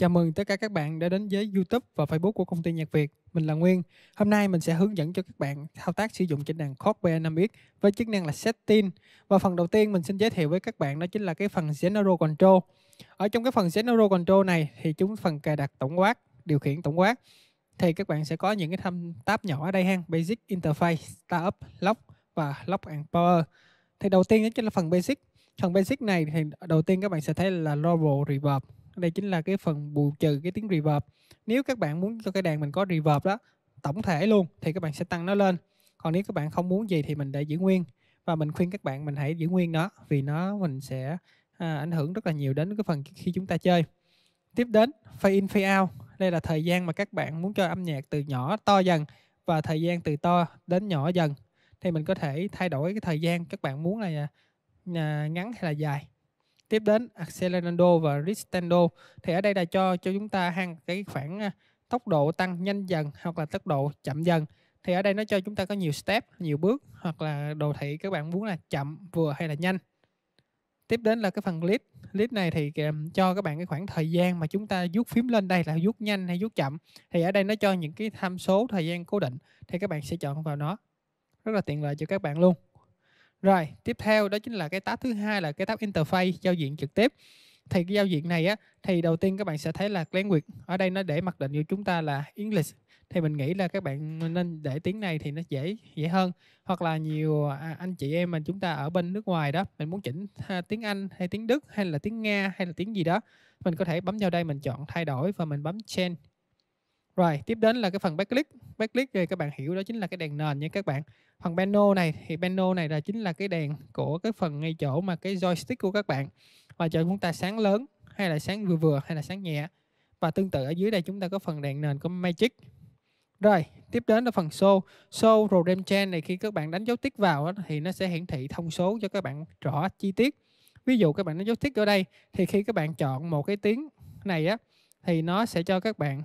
Chào mừng tất cả các bạn đã đến với YouTube và Facebook của công ty Nhạc Việt. Mình là Nguyên. Hôm nay mình sẽ hướng dẫn cho các bạn thao tác sử dụng trên đàn Korg B5X với chức năng là Setting. Và phần đầu tiên mình xin giới thiệu với các bạn đó chính là cái phần General Control. Ở trong cái phần General Control này thì chúng phần cài đặt tổng quát, điều khiển tổng quát. Thì các bạn sẽ có những cái thăm tab nhỏ ở đây ha, Basic Interface, Startup, Lock và Lock and Power. Thì đầu tiên đó chính là phần Basic. Phần Basic này thì đầu tiên các bạn sẽ thấy là Global Reverb đây chính là cái phần bù trừ cái tiếng reverb nếu các bạn muốn cho cái đàn mình có reverb đó tổng thể luôn thì các bạn sẽ tăng nó lên còn nếu các bạn không muốn gì thì mình để giữ nguyên và mình khuyên các bạn mình hãy giữ nguyên nó vì nó mình sẽ à, ảnh hưởng rất là nhiều đến cái phần khi chúng ta chơi tiếp đến fade in fade out đây là thời gian mà các bạn muốn cho âm nhạc từ nhỏ to dần và thời gian từ to đến nhỏ dần thì mình có thể thay đổi cái thời gian các bạn muốn là à, ngắn hay là dài Tiếp đến Accelerando và Ristando thì ở đây là cho cho chúng ta hàng cái khoảng à, tốc độ tăng nhanh dần hoặc là tốc độ chậm dần. Thì ở đây nó cho chúng ta có nhiều step, nhiều bước hoặc là đồ thị các bạn muốn là chậm, vừa hay là nhanh. Tiếp đến là cái phần clip. Clip này thì à, cho các bạn cái khoảng thời gian mà chúng ta vuốt phím lên đây là vuốt nhanh hay vuốt chậm. Thì ở đây nó cho những cái tham số thời gian cố định thì các bạn sẽ chọn vào nó. Rất là tiện lợi cho các bạn luôn. Rồi, tiếp theo đó chính là cái tab thứ hai là cái tab interface giao diện trực tiếp. Thì cái giao diện này á thì đầu tiên các bạn sẽ thấy là language ở đây nó để mặc định của chúng ta là English. Thì mình nghĩ là các bạn nên để tiếng này thì nó dễ dễ hơn. Hoặc là nhiều à, anh chị em mình chúng ta ở bên nước ngoài đó, mình muốn chỉnh à, tiếng Anh hay tiếng Đức hay là tiếng Nga hay là tiếng gì đó, mình có thể bấm vào đây mình chọn thay đổi và mình bấm change rồi, tiếp đến là cái phần backlit. Backlit thì các bạn hiểu đó chính là cái đèn nền nha các bạn. Phần panel này thì panel này là chính là cái đèn của cái phần ngay chỗ mà cái joystick của các bạn. Và chỗ chúng ta sáng lớn hay là sáng vừa vừa hay là sáng nhẹ. Và tương tự ở dưới đây chúng ta có phần đèn nền của Magic. Rồi, tiếp đến là phần show. Show program chain này khi các bạn đánh dấu tích vào thì nó sẽ hiển thị thông số cho các bạn rõ chi tiết. Ví dụ các bạn đánh dấu tích ở đây thì khi các bạn chọn một cái tiếng này á thì nó sẽ cho các bạn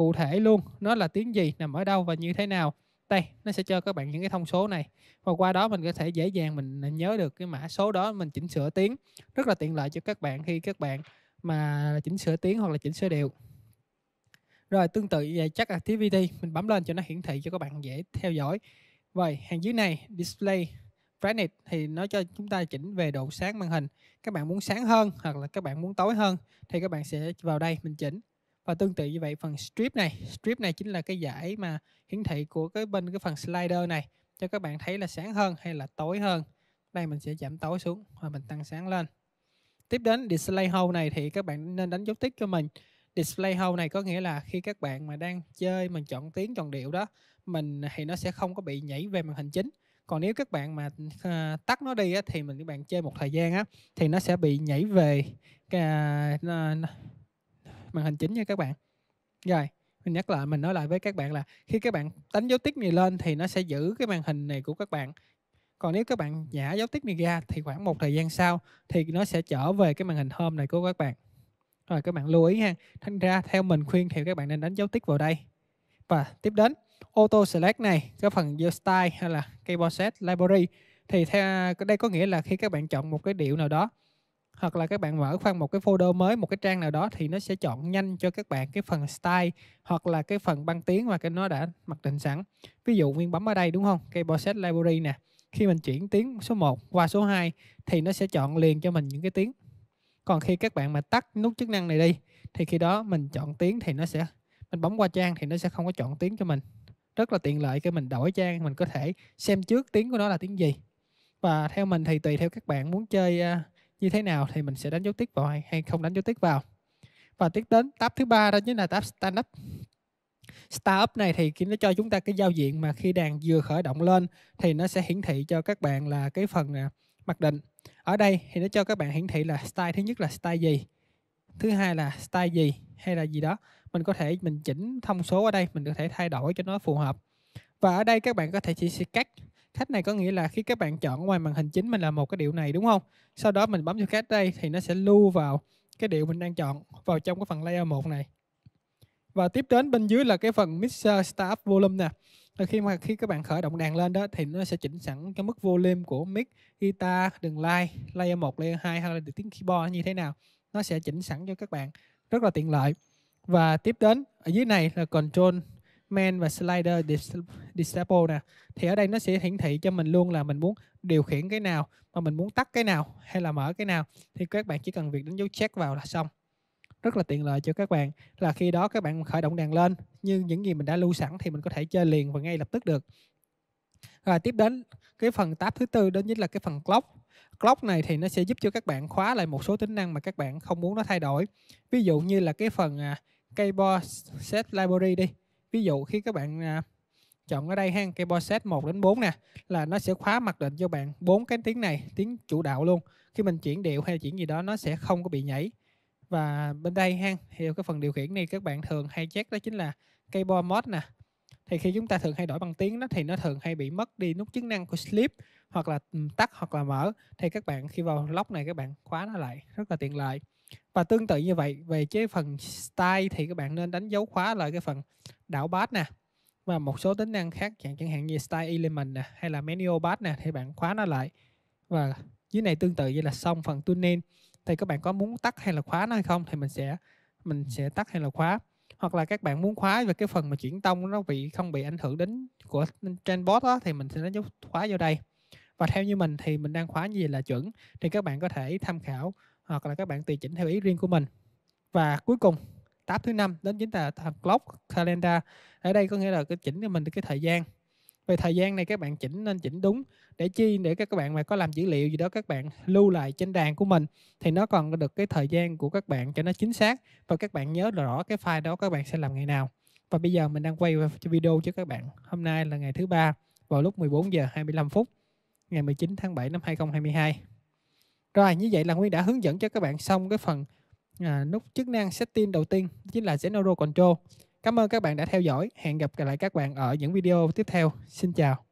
cụ thể luôn nó là tiếng gì nằm ở đâu và như thế nào đây nó sẽ cho các bạn những cái thông số này và qua đó mình có thể dễ dàng mình nhớ được cái mã số đó mình chỉnh sửa tiếng rất là tiện lợi cho các bạn khi các bạn mà chỉnh sửa tiếng hoặc là chỉnh sửa điệu rồi tương tự về chắc activity mình bấm lên cho nó hiển thị cho các bạn dễ theo dõi vậy hàng dưới này display brightness thì nó cho chúng ta chỉnh về độ sáng màn hình các bạn muốn sáng hơn hoặc là các bạn muốn tối hơn thì các bạn sẽ vào đây mình chỉnh và tương tự như vậy phần strip này strip này chính là cái giải mà hiển thị của cái bên cái phần slider này cho các bạn thấy là sáng hơn hay là tối hơn đây mình sẽ giảm tối xuống và mình tăng sáng lên tiếp đến display hold này thì các bạn nên đánh dấu tích cho mình display hold này có nghĩa là khi các bạn mà đang chơi mình chọn tiếng chọn điệu đó mình thì nó sẽ không có bị nhảy về màn hình chính còn nếu các bạn mà à, tắt nó đi thì mình các bạn chơi một thời gian á thì nó sẽ bị nhảy về cái à, màn hình chính nha các bạn rồi mình nhắc lại mình nói lại với các bạn là khi các bạn đánh dấu tích này lên thì nó sẽ giữ cái màn hình này của các bạn còn nếu các bạn nhả dấu tích này ra thì khoảng một thời gian sau thì nó sẽ trở về cái màn hình home này của các bạn rồi các bạn lưu ý ha thành ra theo mình khuyên thì các bạn nên đánh dấu tích vào đây và tiếp đến auto select này cái phần your style hay là keyboard set library thì theo, đây có nghĩa là khi các bạn chọn một cái điệu nào đó hoặc là các bạn mở khoan một cái folder mới một cái trang nào đó thì nó sẽ chọn nhanh cho các bạn cái phần style hoặc là cái phần băng tiếng mà cái nó đã mặc định sẵn ví dụ nguyên bấm ở đây đúng không cây process library nè khi mình chuyển tiếng số 1 qua số 2 thì nó sẽ chọn liền cho mình những cái tiếng còn khi các bạn mà tắt nút chức năng này đi thì khi đó mình chọn tiếng thì nó sẽ mình bấm qua trang thì nó sẽ không có chọn tiếng cho mình rất là tiện lợi khi mình đổi trang mình có thể xem trước tiếng của nó là tiếng gì và theo mình thì tùy theo các bạn muốn chơi uh, như thế nào thì mình sẽ đánh dấu tích vào hay, không đánh dấu tích vào và tiếp đến tab thứ ba đó chính là tab startup Startup này thì nó cho chúng ta cái giao diện mà khi đàn vừa khởi động lên thì nó sẽ hiển thị cho các bạn là cái phần à, mặc định. Ở đây thì nó cho các bạn hiển thị là style thứ nhất là style gì, thứ hai là style gì hay là gì đó. Mình có thể mình chỉnh thông số ở đây, mình có thể thay đổi cho nó phù hợp. Và ở đây các bạn có thể chỉ sẽ cắt Khách này có nghĩa là khi các bạn chọn ngoài màn hình chính mình là một cái điệu này đúng không? Sau đó mình bấm cho khách đây thì nó sẽ lưu vào cái điệu mình đang chọn vào trong cái phần layer 1 này. Và tiếp đến bên dưới là cái phần mixer start volume nè. Rồi khi mà khi các bạn khởi động đàn lên đó thì nó sẽ chỉnh sẵn cái mức volume của mic, guitar, đường line, layer 1, layer 2 hay là tiếng keyboard như thế nào. Nó sẽ chỉnh sẵn cho các bạn rất là tiện lợi. Và tiếp đến ở dưới này là control man và slider disable nè thì ở đây nó sẽ hiển thị cho mình luôn là mình muốn điều khiển cái nào mà mình muốn tắt cái nào hay là mở cái nào thì các bạn chỉ cần việc đánh dấu check vào là xong rất là tiện lợi cho các bạn là khi đó các bạn khởi động đàn lên như những gì mình đã lưu sẵn thì mình có thể chơi liền và ngay lập tức được rồi tiếp đến cái phần tab thứ tư đó chính là cái phần clock clock này thì nó sẽ giúp cho các bạn khóa lại một số tính năng mà các bạn không muốn nó thay đổi ví dụ như là cái phần à, keyboard set library đi ví dụ khi các bạn à, chọn ở đây hang cây set 1 đến 4 nè là nó sẽ khóa mặc định cho bạn bốn cái tiếng này tiếng chủ đạo luôn khi mình chuyển điệu hay chuyển gì đó nó sẽ không có bị nhảy và bên đây hang thì cái phần điều khiển này các bạn thường hay check đó chính là cây bo mod nè thì khi chúng ta thường hay đổi bằng tiếng đó thì nó thường hay bị mất đi nút chức năng của sleep hoặc là ừ, tắt hoặc là mở thì các bạn khi vào lock này các bạn khóa nó lại rất là tiện lợi và tương tự như vậy về chế phần style thì các bạn nên đánh dấu khóa lại cái phần đảo bát nè và một số tính năng khác chẳng chẳng hạn như style element nè hay là menu bát nè thì bạn khóa nó lại và dưới này tương tự như là xong phần tuning thì các bạn có muốn tắt hay là khóa nó hay không thì mình sẽ mình sẽ tắt hay là khóa hoặc là các bạn muốn khóa về cái phần mà chuyển tông nó bị không bị ảnh hưởng đến của trên trendbot đó thì mình sẽ đánh dấu khóa vô đây và theo như mình thì mình đang khóa gì là chuẩn thì các bạn có thể tham khảo hoặc là các bạn tùy chỉnh theo ý riêng của mình và cuối cùng tab thứ năm đến chính là clock calendar ở đây có nghĩa là cái chỉnh cho mình cái thời gian về thời gian này các bạn chỉnh nên chỉnh đúng để chi để các bạn mà có làm dữ liệu gì đó các bạn lưu lại trên đàn của mình thì nó còn được cái thời gian của các bạn cho nó chính xác và các bạn nhớ rõ cái file đó các bạn sẽ làm ngày nào và bây giờ mình đang quay video cho các bạn hôm nay là ngày thứ ba vào lúc 14 giờ 25 phút ngày 19 tháng 7 năm 2022. Rồi, như vậy là Nguyên đã hướng dẫn cho các bạn xong cái phần à, nút chức năng setting đầu tiên chính là Zenoro Control. Cảm ơn các bạn đã theo dõi. Hẹn gặp lại các bạn ở những video tiếp theo. Xin chào.